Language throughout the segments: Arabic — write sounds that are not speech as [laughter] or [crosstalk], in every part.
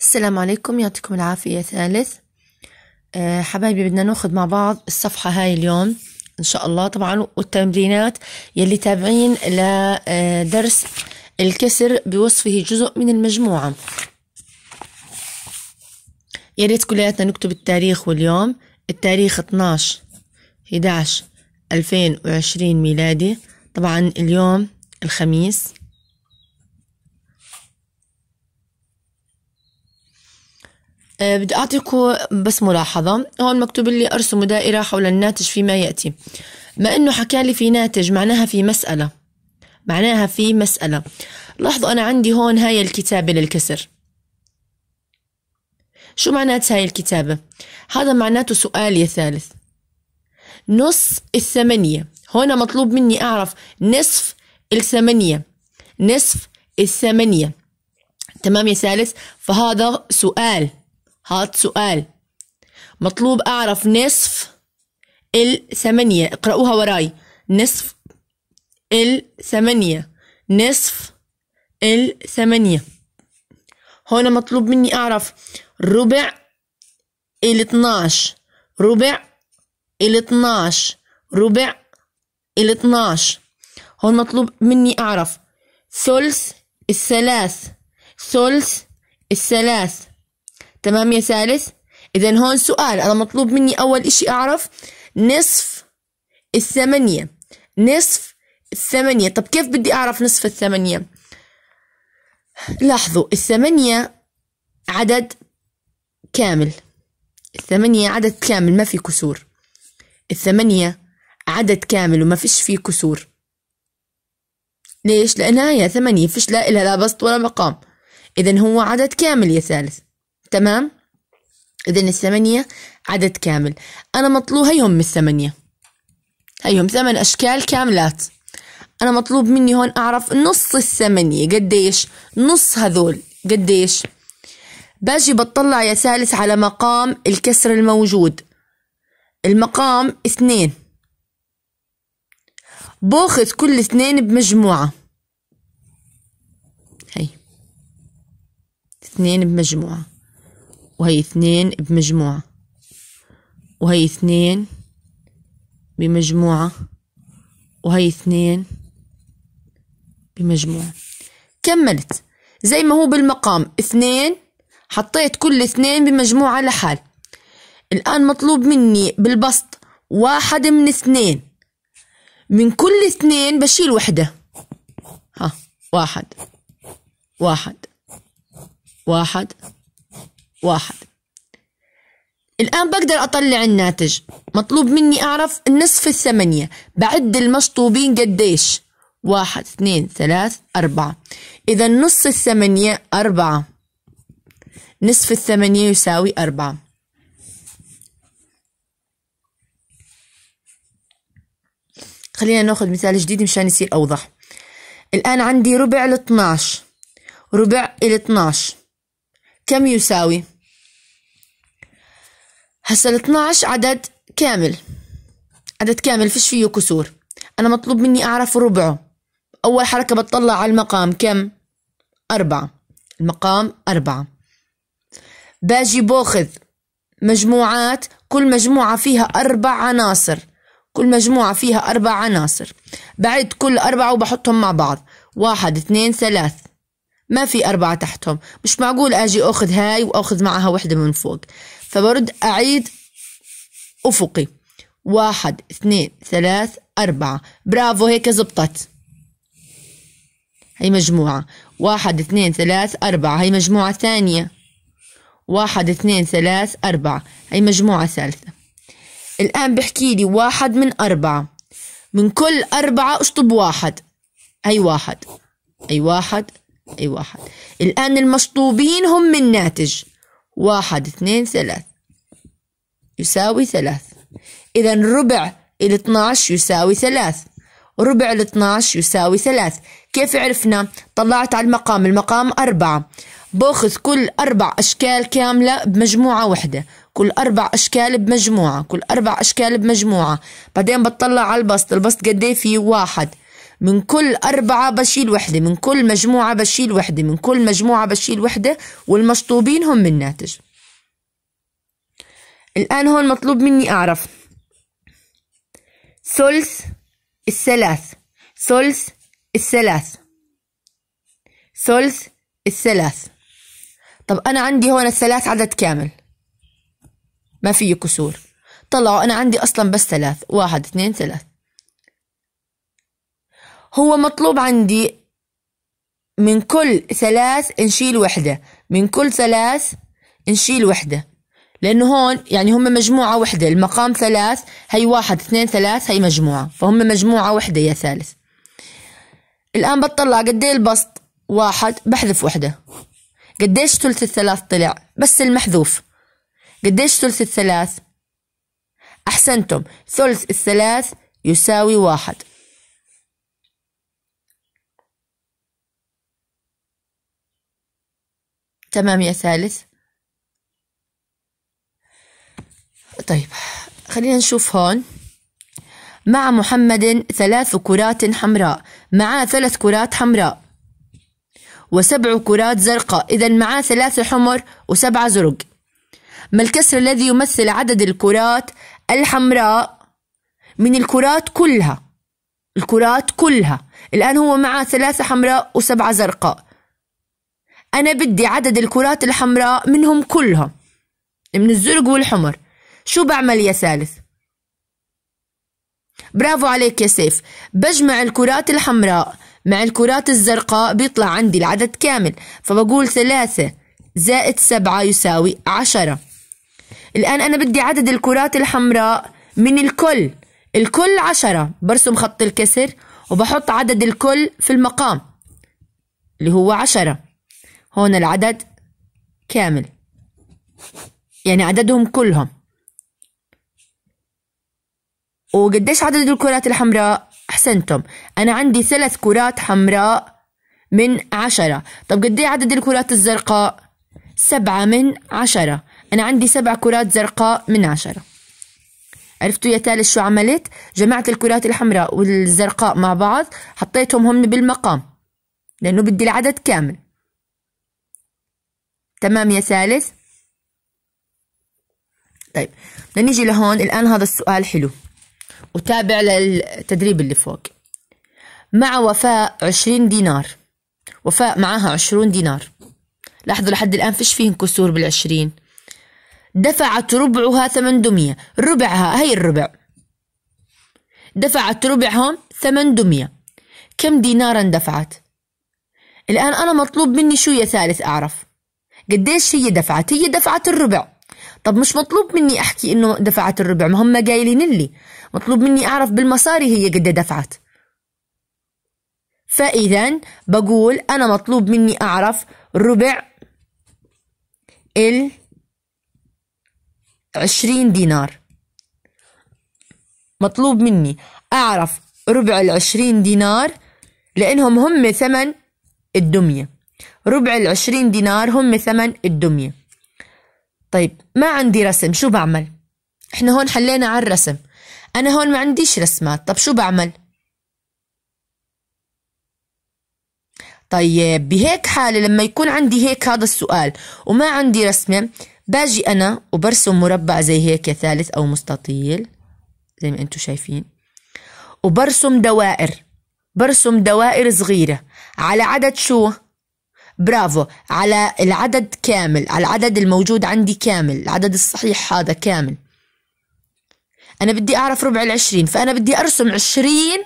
السلام عليكم يعطيكم العافية ثالث أه حبايبي بدنا ناخد مع بعض الصفحة هاي اليوم إن شاء الله طبعا والتمرينات يلي تابعين لدرس آه، الكسر بوصفه جزء من المجموعة يا ريت كلياتنا نكتب التاريخ واليوم التاريخ 12 11 2020 ميلادي طبعا اليوم الخميس آه، بدي أعطيكم بس ملاحظة هون مكتوب لي أرسم دائرة حول الناتج فيما يأتي ما إنه حكى لي في ناتج معناها في مسألة معناها في مسألة لاحظوا أنا عندي هون هاي الكتابة للكسر شو معنات هاي الكتابة؟ هذا معناته سؤال يا ثالث نص الثمانية هنا مطلوب مني أعرف نصف الثمانية نصف الثمانية تمام يا ثالث فهذا سؤال هات سؤال مطلوب أعرف نصف الثمانية اقرأوها وراي نصف الثمانية نصف الثمانية هنا مطلوب مني أعرف ربع الاتناش ربع الاتناش ربع الاتناش هون مطلوب مني أعرف ثلث الثلاث ثلث الثلاث تمام يا ثالث إذا هون سؤال أنا مطلوب مني أول إشي أعرف نصف الثمانية نصف الثمانية طب كيف بدي أعرف نصف الثمانية لاحظوا الثمانية عدد كامل الثمانية عدد كامل ما في كسور الثمانية عدد كامل وما فيش فيه كسور ليش؟ لأنها هي ثمانية فيش لا إلها لا بسط ولا مقام إذا هو عدد كامل يا ثالث تمام إذا الثمانية عدد كامل أنا مطلوب هيهم الثمانية هيهم ثمان أشكال كاملات أنا مطلوب مني هون أعرف نص الثمانية قديش نص هذول قديش باجي بطلع يا ثالث على مقام الكسر الموجود المقام اثنين باخذ كل اثنين بمجموعة هي اثنين بمجموعة وهي اثنين بمجموعة وهي اثنين بمجموعة وهي اثنين بمجموعة كملت زي ما هو بالمقام اثنين حطيت كل اثنين بمجموعة لحال الآن مطلوب مني بالبسط واحد من اثنين من كل اثنين بشيل وحدة ها واحد واحد واحد واحد الآن بقدر أطلع الناتج مطلوب مني أعرف النصف الثمانية بعد المشطوبين قديش واحد اثنين ثلاث أربعة إذا نص الثمانية أربعة نصف الثمانية يساوي أربعة خلينا ناخذ مثال جديد مشان يصير أوضح الآن عندي ربع ل 12 ربع إلى 12 كم يساوي؟ هسا ال 12 عدد كامل عدد كامل فيش فيه كسور أنا مطلوب مني أعرف ربعه أول حركة بتطلع على المقام كم؟ أربعة المقام أربعة باجي باخذ مجموعات كل مجموعة فيها أربع عناصر كل مجموعة فيها أربع عناصر بعد كل أربعة وبحطهم مع بعض واحد اثنين ثلاث ما في أربعة تحتهم مش معقول أجي أخذ هاي وأخذ معها وحدة من فوق فبرد أعيد أفقي واحد اثنين ثلاث أربعة برافو هيك زبطت هي مجموعة واحد اثنين ثلاث أربعة هي مجموعة ثانية واحد اثنين ثلاث أربعة هي مجموعة ثالثة الآن بحكي لي واحد من أربعة من كل أربعة أشطب واحد أي واحد أي واحد أي واحد الآن المشطوبين هم من ناتج واحد اثنين ثلاث يساوي ثلاث إذا ربع ال 12 يساوي ثلاث ربع ال 12 يساوي ثلاث كيف عرفنا؟ طلعت على المقام المقام أربعة باخذ كل أربع أشكال كاملة بمجموعة واحدة كل أربع أشكال بمجموعة كل أربع أشكال بمجموعة بعدين بطلع على البسط البسط قد إيه فيه واحد من كل أربعة بشيل وحدة من كل مجموعة بشيل وحدة من كل مجموعة بشيل وحدة والمشطوبين هم الناتج الآن هون مطلوب مني أعرف ثلث الثلاث ثلث الثلاث ثلث الثلاث طب أنا عندي هون الثلاث عدد كامل ما فيه كسور طلعوا أنا عندي أصلا بس ثلاث واحد اثنين ثلاث هو مطلوب عندي من كل ثلاث نشيل وحدة من كل ثلاث نشيل وحدة لانه هون يعني هم مجموعه وحده المقام ثلاث هي واحد اثنين ثلاث هي مجموعه فهم مجموعه وحده يا ثالث الان بطلع قد ايه البسط واحد بحذف وحده قديش ثلث الثلاث طلع بس المحذوف قديش ثلث الثلاث احسنتم ثلث الثلاث يساوي واحد تمام يا ثالث طيب خلينا نشوف هون مع محمد ثلاث كرات حمراء معاه ثلاث كرات حمراء وسبع كرات زرقاء إذا معاه ثلاثة حمر وسبعة زرق ما الكسر الذي يمثل عدد الكرات الحمراء من الكرات كلها الكرات كلها الآن هو معاه ثلاثة حمراء وسبعة زرقاء أنا بدي عدد الكرات الحمراء منهم كلهم من الزرق والحمر شو بعمل يا ثالث برافو عليك يا سيف بجمع الكرات الحمراء مع الكرات الزرقاء بيطلع عندي العدد كامل فبقول ثلاثة زائد سبعة يساوي عشرة الآن أنا بدي عدد الكرات الحمراء من الكل الكل عشرة برسم خط الكسر وبحط عدد الكل في المقام اللي هو عشرة هون العدد كامل يعني عددهم كلهم وقديش عدد الكرات الحمراء أحسنتم أنا عندي ثلاث كرات حمراء من عشرة طب قد إيه عدد الكرات الزرقاء سبعة من عشرة أنا عندي سبع كرات زرقاء من عشرة عرفتوا يا تالي شو عملت جمعت الكرات الحمراء والزرقاء مع بعض حطيتهم هم بالمقام لأنه بدي العدد كامل تمام يا ثالث طيب بدنا نيجي لهون الآن هذا السؤال حلو وتابع للتدريب اللي فوق مع وفاء عشرين دينار وفاء معاها عشرون دينار لاحظوا لحد الآن فيش فيهم كسور بالعشرين دفعت ربعها 800 ربعها هي الربع دفعت ربعهم 800 كم دينارا دفعت الآن أنا مطلوب مني شو يا ثالث أعرف قديش هي دفعت هي دفعت الربع طب مش مطلوب مني أحكي إنه دفعت الربع ما هم قايلين لي مطلوب مني أعرف بالمصاري هي قد دفعت فإذا بقول أنا مطلوب مني أعرف ربع ال عشرين دينار مطلوب مني أعرف ربع العشرين دينار لأنهم هم ثمن الدمية ربع العشرين دينار هم ثمن الدمية طيب ما عندي رسم شو بعمل؟ احنا هون حلينا على الرسم أنا هون ما عنديش رسمات طب شو بعمل؟ طيب بهيك حالة لما يكون عندي هيك هذا السؤال وما عندي رسمة باجي أنا وبرسم مربع زي هيك يا ثالث أو مستطيل زي ما أنتم شايفين وبرسم دوائر برسم دوائر صغيرة على عدد شو؟ برافو على العدد كامل على العدد الموجود عندي كامل العدد الصحيح هذا كامل أنا بدي أعرف ربع العشرين فأنا بدي أرسم عشرين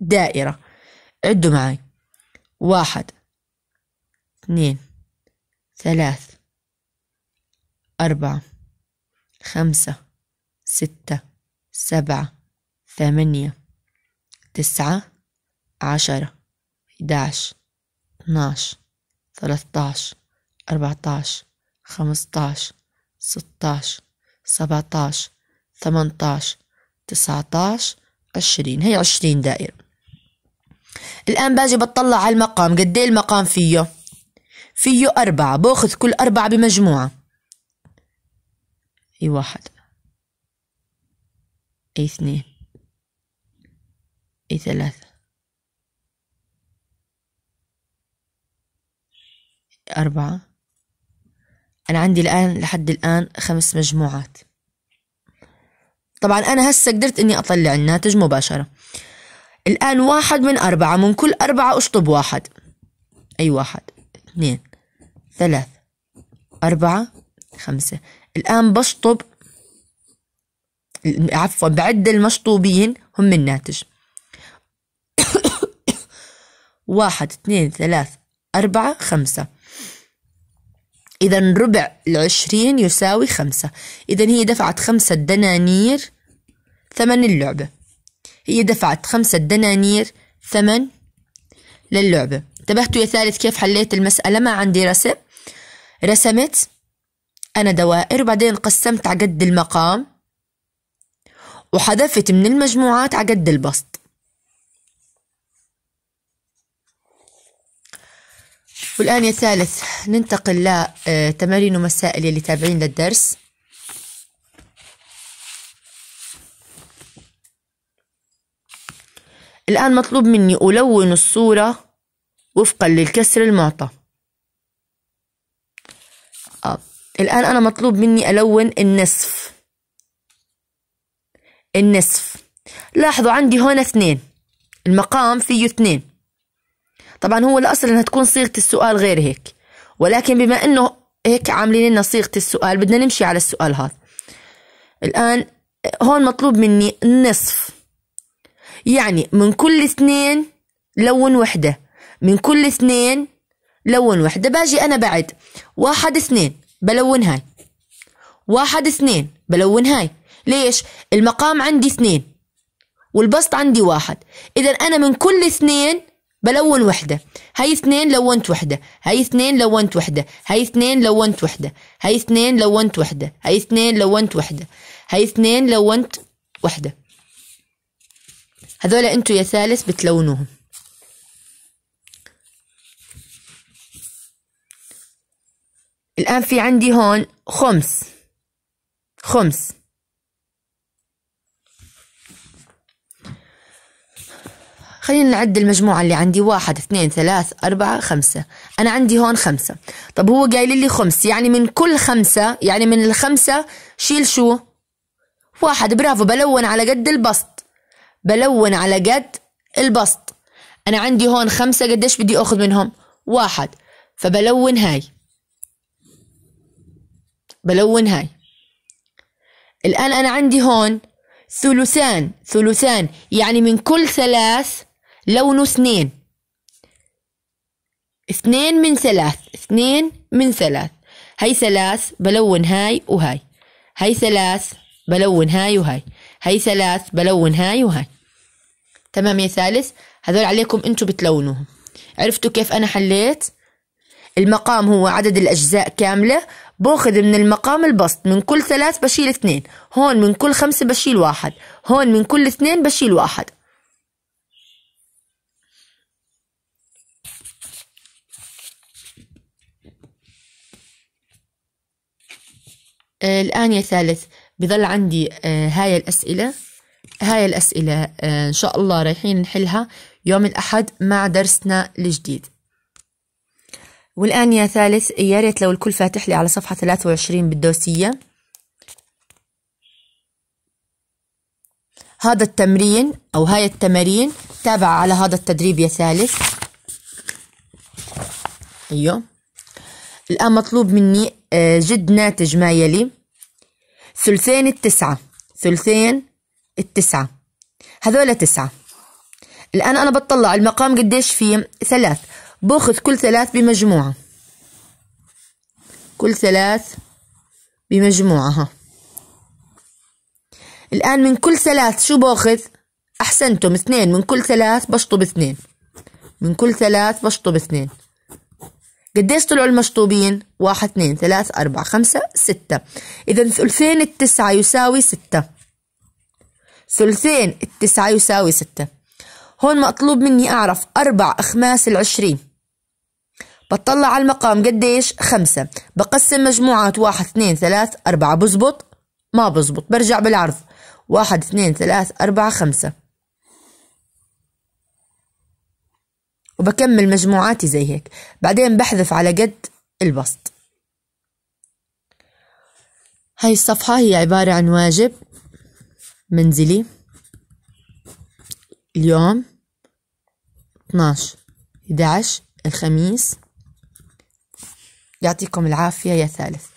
دائرة عدوا معي واحد اثنين ثلاث أربعة خمسة ستة سبعة ثمانية تسعة عشرة إحداش خمسة ثلاثتاش أربعتاش خمستاش ستاش سبعتاش 18 19 20 هي 20 دائرة الآن باجي بطلع على المقام قد ايه المقام فيه فيه أربعة باخذ كل أربعة بمجموعة أي واحد أي اثنين أي ثلاثة أربعة أنا عندي الآن لحد الآن خمس مجموعات طبعا أنا هسه قدرت إني أطلع الناتج مباشرة الآن واحد من أربعة من كل أربعة أشطب واحد أي واحد اثنين ثلاث أربعة خمسة الآن بشطب عفوا بعد المشطوبين هم الناتج [coughs] واحد اثنين ثلاث أربعة خمسة إذا ربع العشرين يساوي خمسة إذا هي دفعت خمسة دنانير ثمن اللعبة هي دفعت خمسة دنانير ثمن للعبة انتبهتوا يا ثالث كيف حليت المسألة ما عندي رسم رسمت أنا دوائر وبعدين قسمت عقد المقام وحذفت من المجموعات عقد البسط والآن يا ثالث ننتقل لتمارين آه، ومسائل يلي تابعين للدرس الآن مطلوب مني ألون الصورة وفقا للكسر المعطى آه، الآن أنا مطلوب مني ألون النصف النصف لاحظوا عندي هون اثنين المقام فيه اثنين طبعا هو الأصل أنها تكون صيغة السؤال غير هيك ولكن بما أنه هيك عاملين لنا صيغة السؤال بدنا نمشي على السؤال هذا الآن هون مطلوب مني نصف يعني من كل اثنين لون وحدة من كل اثنين لون وحدة باجي أنا بعد واحد اثنين بلون هاي واحد اثنين بلون هاي ليش؟ المقام عندي اثنين والبسط عندي واحد إذا أنا من كل اثنين بلون وحدة هاي اثنين لونت وحدة هاي اثنين لونت وحدة هاي اثنين لونت وحدة هاي اثنين لونت وحدة هاي اثنين لونت وحدة هاي اثنين لونت وحدة هذول انتو يا ثالث بتلونوهم الآن في عندي هون خمس خمس خلينا نعد المجموعة اللي عندي واحد اثنين ثلاث أربعة خمسة أنا عندي هون خمسة طب هو قايل لي خمس يعني من كل خمسة يعني من الخمسة شيل شو واحد برافو بلون على قد البسط بلون على قد البسط أنا عندي هون خمسة قديش بدي أخذ منهم واحد فبلون هاي بلون هاي الآن أنا عندي هون ثلثان ثلثان يعني من كل ثلاث لونه اثنين اثنين من ثلاث اثنين من ثلاث هاي ثلاث بلون هاي وهاي هاي ثلاث بلون هاي وهاي هاي ثلاث بلون هاي وهاي تمام يا ثالث هذول عليكم انتم بتلونوهم عرفتوا كيف انا حليت المقام هو عدد الأجزاء كاملة باخذ من المقام البسط من كل ثلاث بشيل اثنين هون من كل خمسة بشيل واحد هون من كل اثنين بشيل واحد آه، الآن يا ثالث بظل عندي آه، هاي الأسئلة هاي الأسئلة آه، إن شاء الله رايحين نحلها يوم الأحد مع درسنا الجديد والآن يا ثالث يا ريت لو الكل فاتح لي على صفحة 23 بالدوسية هذا التمرين أو هاي التمارين تابعة على هذا التدريب يا ثالث أيوه الآن مطلوب مني آه، جد ناتج ما يلي ثلثين التسعة ثلثين التسعة هذول تسعة الآن أنا بطلع المقام قديش فيه ثلاث باخذ كل ثلاث بمجموعة كل ثلاث بمجموعة ها الآن من كل ثلاث شو باخذ أحسنتم اثنين من كل ثلاث بشطب اثنين من كل ثلاث بشطب اثنين قديش طلعوا المشطوبين واحد اثنين ثلاث أربعة خمسة ستة إذا ثلثين التسعة يساوي ستة ثلثين التسعة يساوي ستة هون مطلوب مني أعرف أربع أخماس العشرين بطلع على المقام قديش خمسة بقسم مجموعات واحد اثنين ثلاث أربعة بزبط ما بزبط برجع بالعرض واحد اثنين ثلاث أربعة خمسة وبكمل مجموعاتي زي هيك بعدين بحذف على قد البسط هاي الصفحة هي عبارة عن واجب منزلي اليوم 12 11 الخميس يعطيكم العافية يا ثالث